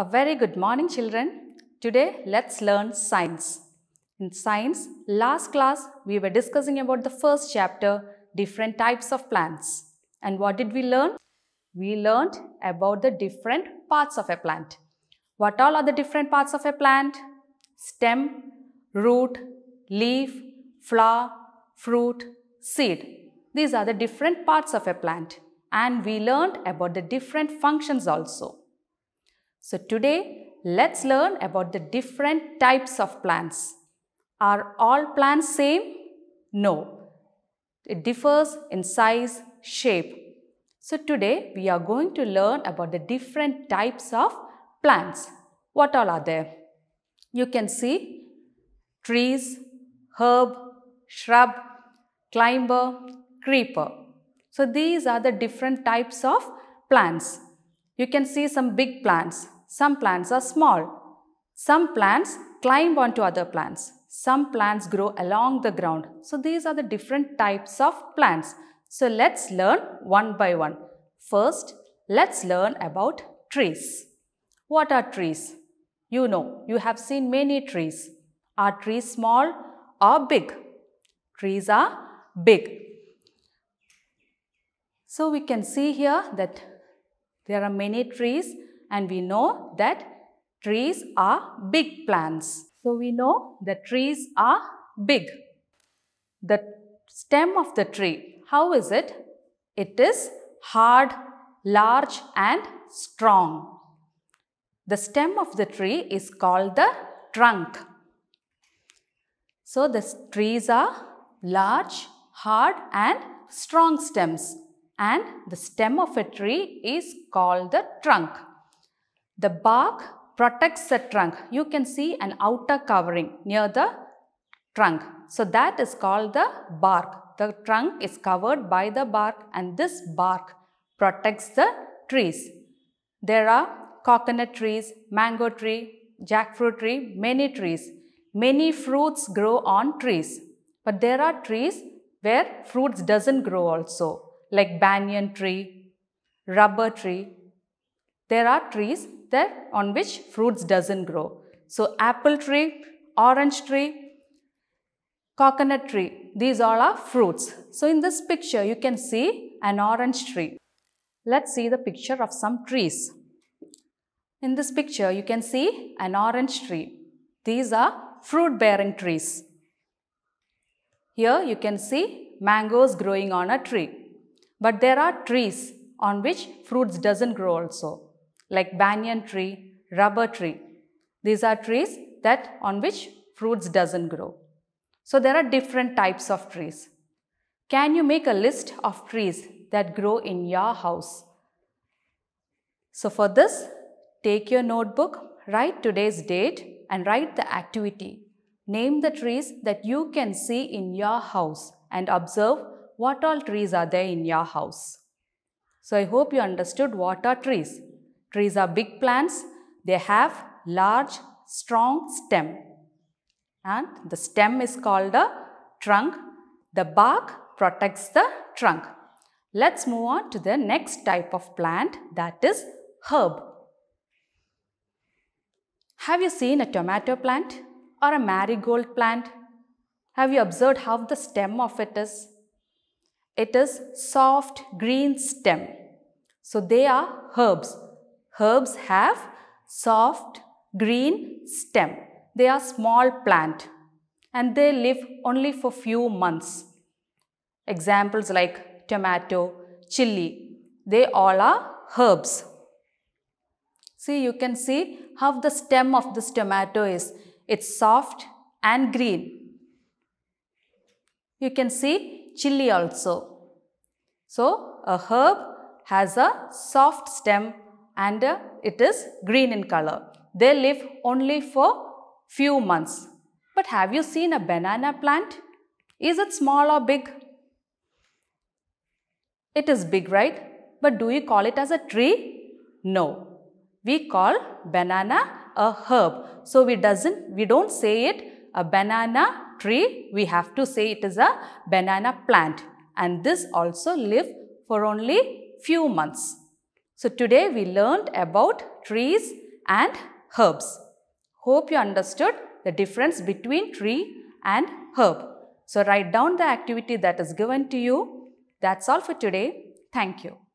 A very good morning children. Today let's learn science. In science, last class we were discussing about the first chapter, different types of plants. And what did we learn? We learned about the different parts of a plant. What all are the different parts of a plant? Stem, root, leaf, flower, fruit, seed. These are the different parts of a plant. And we learned about the different functions also. So today, let's learn about the different types of plants. Are all plants same? No. It differs in size, shape. So today, we are going to learn about the different types of plants. What all are there? You can see trees, herb, shrub, climber, creeper. So these are the different types of plants. You can see some big plants. Some plants are small. Some plants climb onto other plants. Some plants grow along the ground. So these are the different types of plants. So let's learn one by one. First, let's learn about trees. What are trees? You know, you have seen many trees. Are trees small or big? Trees are big. So we can see here that there are many trees and we know that trees are big plants. So we know the trees are big. The stem of the tree, how is it? It is hard, large and strong. The stem of the tree is called the trunk. So the trees are large, hard and strong stems and the stem of a tree is called the trunk. The bark protects the trunk. You can see an outer covering near the trunk. So that is called the bark. The trunk is covered by the bark and this bark protects the trees. There are coconut trees, mango tree, jackfruit tree, many trees. Many fruits grow on trees. But there are trees where fruits doesn't grow also like banyan tree, rubber tree. There are trees there on which fruits doesn't grow. So apple tree, orange tree, coconut tree, these all are fruits. So in this picture you can see an orange tree. Let's see the picture of some trees. In this picture you can see an orange tree. These are fruit bearing trees. Here you can see mangoes growing on a tree. But there are trees on which fruits doesn't grow also like banyan tree, rubber tree. These are trees that on which fruits doesn't grow. So there are different types of trees. Can you make a list of trees that grow in your house? So for this, take your notebook, write today's date and write the activity. Name the trees that you can see in your house and observe what all trees are there in your house? So I hope you understood what are trees. Trees are big plants. They have large, strong stem. And the stem is called the trunk. The bark protects the trunk. Let's move on to the next type of plant that is herb. Have you seen a tomato plant or a marigold plant? Have you observed how the stem of it is? It is soft green stem. So they are herbs. Herbs have soft green stem. They are small plant and they live only for few months. Examples like tomato, chili, they all are herbs. See, you can see how the stem of this tomato is. It's soft and green. You can see chili also. So a herb has a soft stem and it is green in color. They live only for few months. But have you seen a banana plant? Is it small or big? It is big, right? But do you call it as a tree? No. We call banana a herb. So we doesn't we don't say it a banana tree, we have to say it is a banana plant. And this also live for only few months. So today we learned about trees and herbs. Hope you understood the difference between tree and herb. So write down the activity that is given to you. That's all for today. Thank you.